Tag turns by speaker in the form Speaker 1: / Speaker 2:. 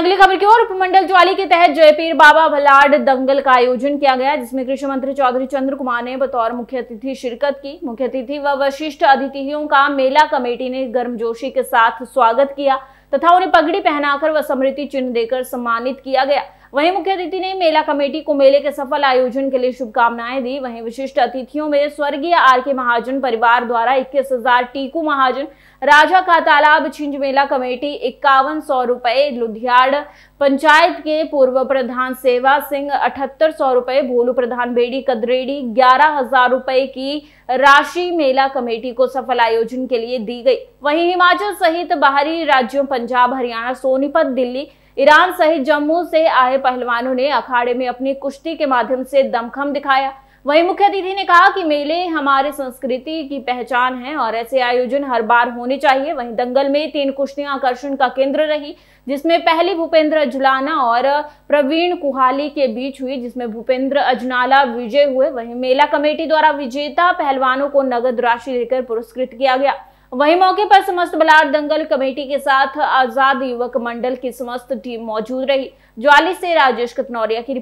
Speaker 1: अगली खबर की ओर उपमंडल ज्वाली के तहत जयपीर बाबा भलाड दंगल का आयोजन किया गया जिसमें कृषि मंत्री चौधरी चंद्र कुमार ने बतौर मुख्य अतिथि शिरकत की मुख्य अतिथि व वशिष्ठ अतिथियों का मेला कमेटी ने गर्मजोशी के साथ स्वागत किया तथा उन्हें पगड़ी पहनाकर व स्मृति चिन्ह देकर सम्मानित किया गया वहीं मुख्य अतिथि ने मेला कमेटी को मेले के सफल आयोजन के लिए शुभकामनाएं दी वहीं विशिष्ट अतिथियों में स्वर्गीय आर के महाजन परिवार द्वारा इक्कीस हजार टीकू महाजन राजा का तालाब छिंज मेला कमेटी इक्यावन सौ रुपए लुधियाड़ पंचायत के पूर्व प्रधान सेवा सिंह अठहत्तर सौ रुपए भोलू प्रधान बेड़ी कदरेडी ग्यारह हजार रुपए की राशि मेला कमेटी को सफल आयोजन के लिए दी गई वहीं हिमाचल सहित बाहरी राज्यों पंजाब हरियाणा सोनीपत दिल्ली ईरान सहित जम्मू से आए पहलवानों ने अखाड़े में अपनी कुश्ती के माध्यम से दमखम दिखाया वहीं मुख्य अतिथि ने कहा कि मेले हमारे संस्कृति की पहचान है और ऐसे आयोजन हर बार होने चाहिए वहीं दंगल में तीन कुश्तियां आकर्षण का केंद्र रही जिसमें पहली भूपेंद्र अजलाना और प्रवीण कुहाली के बीच हुई जिसमें भूपेंद्र अजनाला विजय हुए वहीं मेला कमेटी द्वारा विजेता पहलवानों को नगद राशि देकर पुरस्कृत किया गया वहीं मौके पर समस्त बलार दंगल कमेटी के साथ आजाद युवक मंडल की समस्त टीम मौजूद रही ज्वाली से राजेश कतनौरिया की